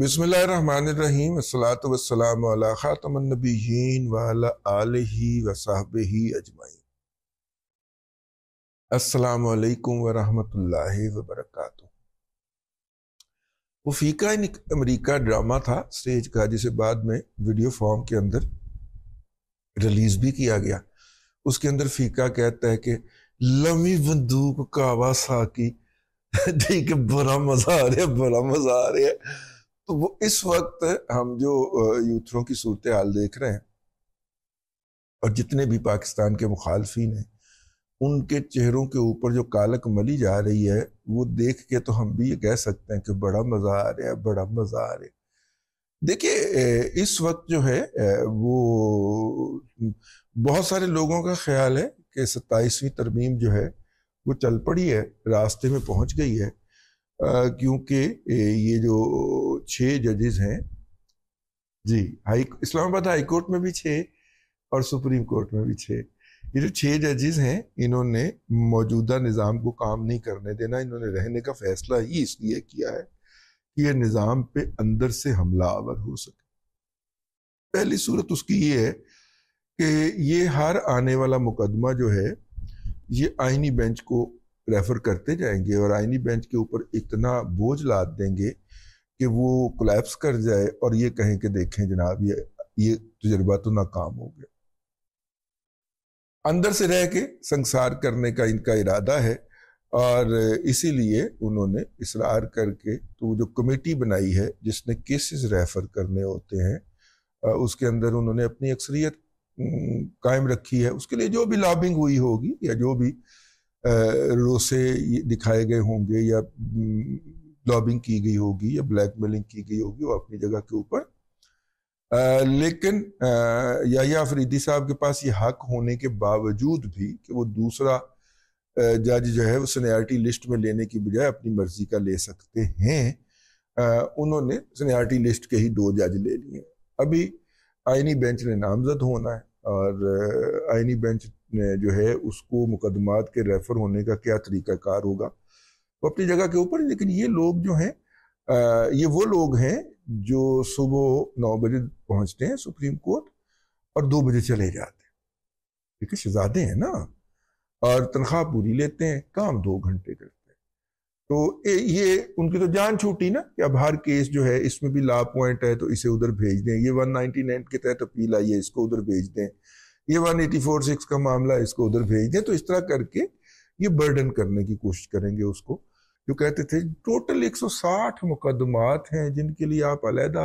बसमीम ख़ातमनबीन ही अजमाई असलकम इन अमरीका ड्रामा था स्टेज का जिसे बाद में वीडियो फॉर्म के अंदर रिलीज़ भी किया गया उसके अंदर फ़ीका कहता है कि लमी बंदूक कावा साकी ठीक बड़ा मज़ा आ रहा है बड़ा मज़ा आ रहा है तो वो इस वक्त हम जो यूथरों की सूरत हाल देख रहे हैं और जितने भी पाकिस्तान के मुखालफी हैं उनके चेहरों के ऊपर जो कालक मली जा रही है वो देख के तो हम भी ये कह सकते हैं कि बड़ा मज़ा आ रहा है बड़ा मज़ा आ रहा है देखिए इस वक्त जो है वो बहुत सारे लोगों का ख्याल है कि सत्ताईसवीं तरमीम जो है वो चल पड़ी है रास्ते में पहुंच गई है क्योंकि ये जो छह जजेस हैं जी हाई इस्लामाबाद हाई कोर्ट में भी छः और सुप्रीम कोर्ट में भी छः ये जो छः जजेस हैं इन्होंने मौजूदा निज़ाम को काम नहीं करने देना इन्होंने रहने का फैसला ही इसलिए किया है कि यह निज़ाम पे अंदर से हमला आवर हो सके पहली सूरत उसकी ये है कि ये हर आने वाला मुकदमा जो है ये आइनी बेंच को रेफ़र करते जाएंगे और आइनी बेंच के ऊपर इतना बोझ लाद देंगे कि वो कोलेप्स कर जाए और ये कहें कि देखें जनाब ये ये तजर्बा तो नाकाम हो गया अंदर से रह के संसार करने का इनका इरादा है और इसीलिए उन्होंने इसरार करके तो जो कमेटी बनाई है जिसने केसेस रेफ़र करने होते हैं उसके अंदर उन्होंने अपनी अक्सरियत कायम रखी है उसके लिए जो भी लॉबिंग हुई होगी या जो भी रोसे दिखाए गए होंगे या लॉबिंग की गई होगी या ब्लैकमेलिंग की गई होगी वो अपनी जगह के ऊपर लेकिन या अफरीदी साहब के पास ये हक होने के बावजूद भी कि वो दूसरा जज जो है वो सीनियरिटी लिस्ट में लेने की बजाय अपनी मर्जी का ले सकते हैं उन्होंने सीनियरिटी लिस्ट के ही दो जज ले लिए अभी आइनी बेंच ने नामजद होना है और आइनी बेंच जो है उसको मुकदमात के रेफर होने का क्या तरीक़ाकार होगा वो अपनी जगह के ऊपर लेकिन ये लोग जो हैं ये वो लोग हैं जो सुबह नौ बजे पहुंचते हैं सुप्रीम कोर्ट और दो बजे चले जाते हैं है शहजादे हैं ना और तनख्वाह पूरी लेते हैं काम दो घंटे करते हैं तो ए, ये उनकी तो जान छूटी ना कि अब हर केस जो है इसमें भी ला पॉइंट है तो इसे उधर भेज दें ये वन नाइनटी नाइन के तहत अपील आई है इसको उधर भेज दें ये वन एटी फोर सिक्स का मामला इसको उधर भेज दें तो इस तरह करके ये बर्डन करने की कोशिश करेंगे उसको जो कहते थे टोटल 160 मुकदमात हैं जिनके लिए आप अलहदा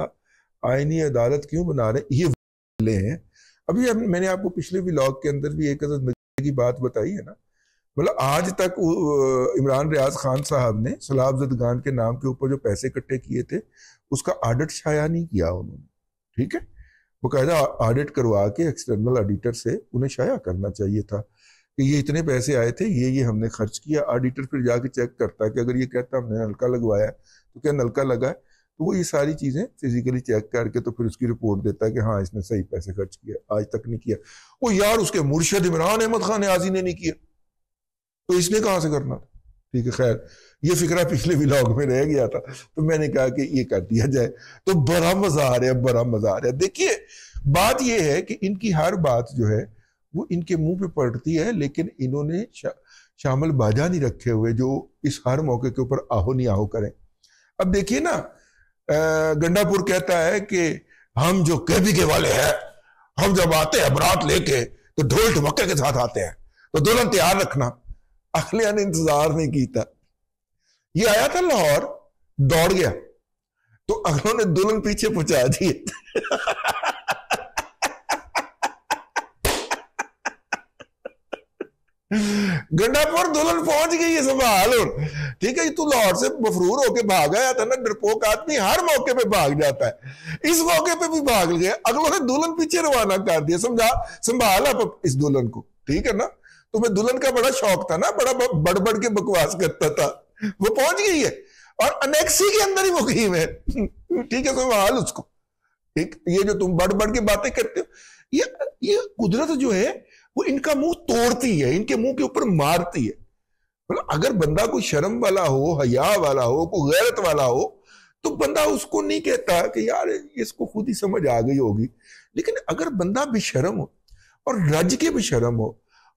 आइनी अदालत क्यों बना रहे ये वाले हैं अभी हम मैंने आपको पिछले ब्लॉग के अंदर भी एक की बात बताई है ना मतलब आज तक इमरान रियाज खान साहब ने सलाब जदगान के नाम के ऊपर जो पैसे इकट्ठे किए थे उसका आडट छाया नहीं किया उन्होंने ठीक है बकायदा ऑडिट करवा के एक्सटर्नल ऑडिटर से उन्हें शाया करना चाहिए था कि ये इतने पैसे आए थे ये ये हमने खर्च किया ऑडिटर फिर जाके चेक करता है कि अगर ये कहता हमने नलका लगवाया तो क्या नलका लगा है तो वो ये सारी चीज़ें फिजिकली चेक करके तो फिर उसकी रिपोर्ट देता है कि हाँ इसने सही पैसे खर्च किया आज तक नहीं किया वो यार उसके मुर्शद इमरान अहमद खान आजी ने नहीं किया तो इसने कहाँ से करना था ठीक है खैर ये फिक्रा पिछले व्लॉग में रह गया था तो मैंने कहा कि ये कर दिया जाए तो बड़ा मजा आ रहा है बड़ा मजा आ रहा है देखिए बात यह है कि इनकी हर बात जो है वो इनके मुंह पे पड़ती है लेकिन इन्होंने शा, शामिल बाजा नहीं रखे हुए जो इस हर मौके के ऊपर आहो नहीं आहो करें अब देखिए ना गंडापुर कहता है कि हम जो कैबी के वाले हैं हम जब आते हैं बरात लेके तो ढोल ढमके के साथ आते हैं तो दुल्हन तैयार रखना अखलिया ने इंतजार नहीं किया ये आया था लाहौर दौड़ गया तो अगलों ने दुल्हन पीछे पहुंचा दिए गंडापुर दुल्हन पहुंच गई है संभाल और ठीक है तू तो लाहौर से मफरूर होके भाग आया था ना डरपोक आदमी हर मौके पे भाग जाता है इस मौके पे भी भाग गया अगलों ने दुल्हन पीछे रवाना कर दिया समझा संभाल आप इस दुल्हन को ठीक है ना तुम्हें दुल्हन का बड़ा शौक था ना बड़ा बड़बड़ के बकवास करता था वो पहुंच गई है और अनेक्सी के अंदर ही वो मुकीम है ठीक है कोई हाल उसको ठीक ये जो तुम बड़बड़ बड़ के बातें करते हो ये ये कुदरत जो है वो इनका मुंह तोड़ती है इनके मुंह के ऊपर मारती है मतलब अगर बंदा कोई शर्म वाला हो हया वाला हो कोई गैरत वाला हो तो बंदा उसको नहीं कहता कि यार इसको खुद ही समझ आ गई होगी लेकिन अगर बंदा बेशरम हो और रज के बेशरम हो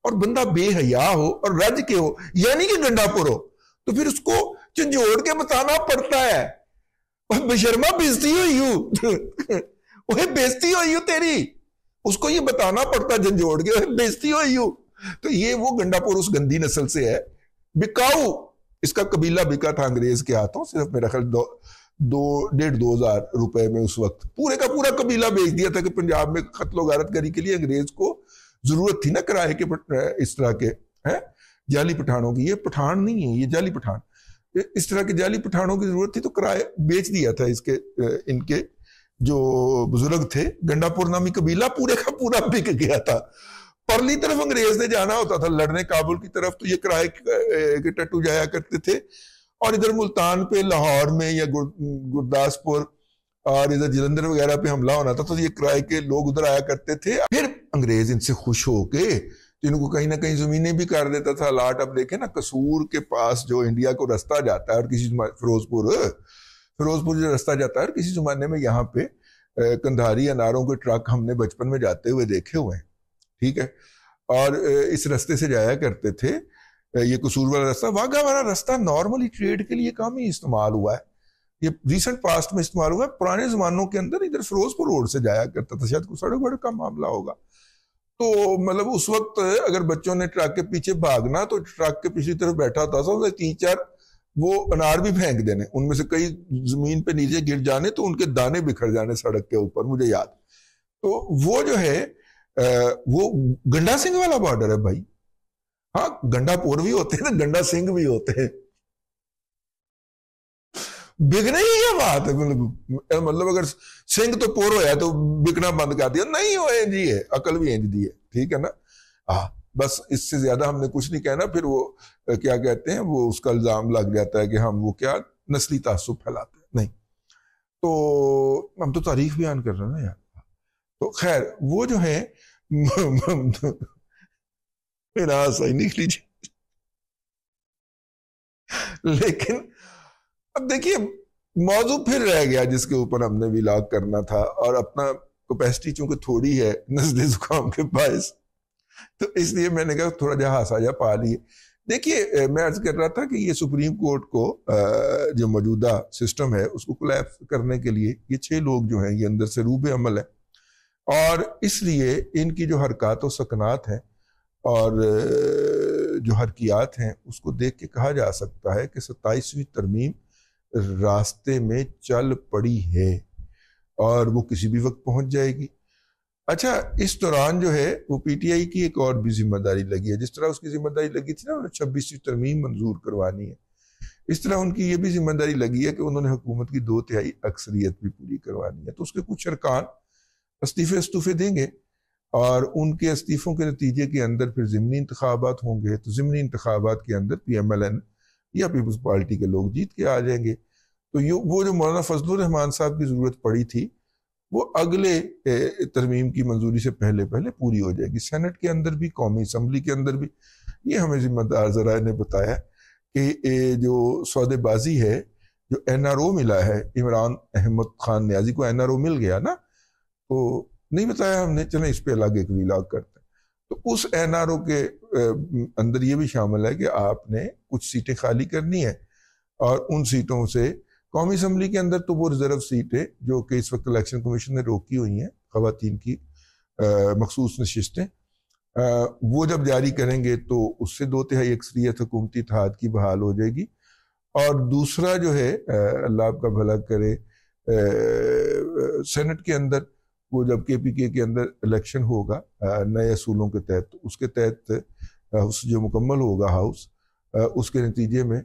और बंदा बेहया हो और रज के हो यानी कि गंडापुर हो तो फिर उसको झंझोड़ के बताना पड़ता है बेशर्मा बेजती हुई हूं वह बेजती हुई हूं तेरी उसको ये बताना पड़ता है झंझोड़ के बेजती हुई हूं तो ये वो गंडापुर उस गंदी नस्ल से है बिकाऊ इसका कबीला बिका था अंग्रेज के हाथों सिर्फ मेरा ख्याल दो दो डेढ़ दो हजार रुपए में उस वक्त पूरे का पूरा कबीला बेच दिया था कि पंजाब में खतलो गारत करी के लिए अंग्रेज को जरूरत थी ना किराए के इस तरह के है जाली पठानों की ये पठान नहीं है ये जाली पठान इस तरह के जाली पठानों की जरूरत थी तो किराए बेच दिया था इसके इनके जो बुजुर्ग थे गंडापुर नामी कबीला पूरे का पूरा बिक गया था परली तरफ अंग्रेज ने जाना होता था लड़ने काबुल की तरफ तो ये किराए के टट्टू जाया करते थे और इधर मुल्तान पे लाहौर में या गुरदासपुर और इधर जलंधर वगैरह पे हमला होना था तो ये किराए के लोग उधर आया करते थे फिर अंग्रेज इनसे खुश हो तो इनको कहीं ना कहीं जमीने भी कर देता था लाट अब देखे ना कसूर के पास जो इंडिया को रास्ता जाता है और किसी फिरोजपुर फिरोजपुर जो रास्ता जाता है और किसी जमाने में यहाँ पे कंधारी अनारों के ट्रक हमने बचपन में जाते हुए देखे हुए हैं ठीक है और इस रास्ते से जाया करते थे ये कसूर वाला रास्ता वाघा वाला रास्ता नॉर्मली ट्रेड के लिए काम ही इस्तेमाल हुआ है ये रिसेंट पास्ट में इस्तेमाल हुआ है पुराने जमानों के अंदर इधर फिरोजपुर रोड से जाया करता था शायद कुछ सड़क बड़े का मामला होगा तो मतलब उस वक्त अगर बच्चों ने ट्रक के पीछे भागना तो ट्रक के पिछली तरफ बैठा था सबसे तीन चार वो अनार भी फेंक देने उनमें से कई जमीन पे नीचे गिर जाने तो उनके दाने बिखर जाने सड़क के ऊपर मुझे याद तो वो जो है वो गंडा सिंह वाला बॉर्डर है भाई हाँ गंडापुर भी होते हैं ना तो गंडा सिंह भी होते हैं बिकना ही है बात मतलब, मतलब अगर सिंह तो पोर होया तो बिकना बंद कर दिया नहीं हो जी है अकल भी इंज दी है ठीक है ना हाँ बस इससे ज्यादा हमने कुछ नहीं कहना फिर वो क्या कहते हैं वो उसका इल्जाम लग जाता है कि हम वो क्या नस्ली तासुब फैलाते हैं नहीं तो हम तो तारीख बयान कर रहे हैं ना यार तो खैर वो जो है मेरा सही निकली जी लेकिन अब देखिए मौजू फिर रह गया जिसके ऊपर हमने विलाग करना था और अपना कैपेसिटी चूंकि थोड़ी है नजदी जुकाम के पास तो इसलिए मैंने कहा थोड़ा जहा हासाजा पा लिए देखिए मैं अर्ज कर रहा था कि ये सुप्रीम कोर्ट को जो मौजूदा सिस्टम है उसको कोलैप्स करने के लिए ये छह लोग जो हैं ये अंदर से रूब अमल है और इसलिए इनकी जो हरकत व सकनात हैं और जो हरकियात हैं उसको देख के कहा जा सकता है कि सत्ताईसवीं तरमीम रास्ते में चल पड़ी है और वो किसी भी वक्त पहुंच जाएगी अच्छा इस दौरान जो है वो पीटीआई की एक और भी जिम्मेदारी लगी है जिस तरह उसकी जिम्मेदारी लगी थी ना उन्हें छब्बीसवीं तरमीम मंजूर करवानी है इस तरह उनकी ये भी जिम्मेदारी लगी है कि उन्होंने हुकूमत की दो तिहाई अक्सरियत भी पूरी करवानी है तो उसके कुछ अरकान इस्तीफे इस्तीफे देंगे और उनके इस्तीफ़ों के नतीजे के अंदर फिर ज़मनी इंतबात होंगे तो ज़मनी इंतबात के अंदर पी एम एल एन या पीपल्स पार्टी के लोग जीत के आ जाएंगे तो यू वो जो मौलाना फजल रहमान साहब की ज़रूरत पड़ी थी वो अगले तरमीम की मंजूरी से पहले पहले पूरी हो जाएगी सेनेट के अंदर भी कौमी असम्बली के अंदर भी ये हमें जिम्मेदार जरा ने बताया कि जो सौदेबाजी है जो एन आर ओ मिला है इमरान अहमद खान न्याजी को एन आर ओ मिल गया ना तो नहीं बताया हमने चले इस पर अलग एक विलाग करते तो उस एन आर ओ के अंदर ये भी शामिल है कि आपने कुछ सीटें खाली करनी है और उन सीटों से कौमी असम्बली के अंदर तो वो रिजर्व सीटें जो कि इस वक्त इलेक्शन कमीशन ने रोकी हुई हैं खातन की मखसूस नशस्तें वो जब जारी करेंगे तो उससे दो तिहाई अक्सरियत हुकूमती इतिहाद की बहाल हो जाएगी और दूसरा जो है अल्लाह आपका भला करे आ, सेनेट के अंदर वो जब के पी के के अंदर इलेक्शन होगा नए असूलों के तहत तो उसके तहत हाउस जो मुकम्मल होगा हाउस उसके नतीजे में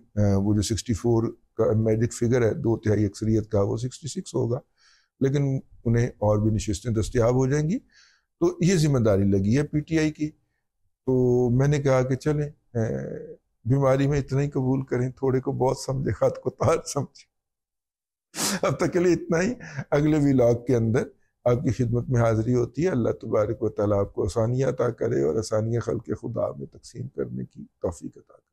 वो जो 64 का मैजिक फिगर है दो तिहाई अक्सरियत का वो 66 होगा लेकिन उन्हें और भी नशस्तें दस्तियाब हो जाएंगी तो ये जिम्मेदारी लगी है पीटीआई की तो मैंने कहा कि चलें बीमारी में इतना ही कबूल करें थोड़े को बहुत समझे खत को तार समझे अब तक के लिए इतना ही अगले विलाग के अंदर आपकी खिदमत में हाज़िरी होती है अल्लाह तबारक व ताली आपको आसानियाँ अता करे और आसानियाँ खल के खुदा में तकसीम करने की तोफ़ी अता करे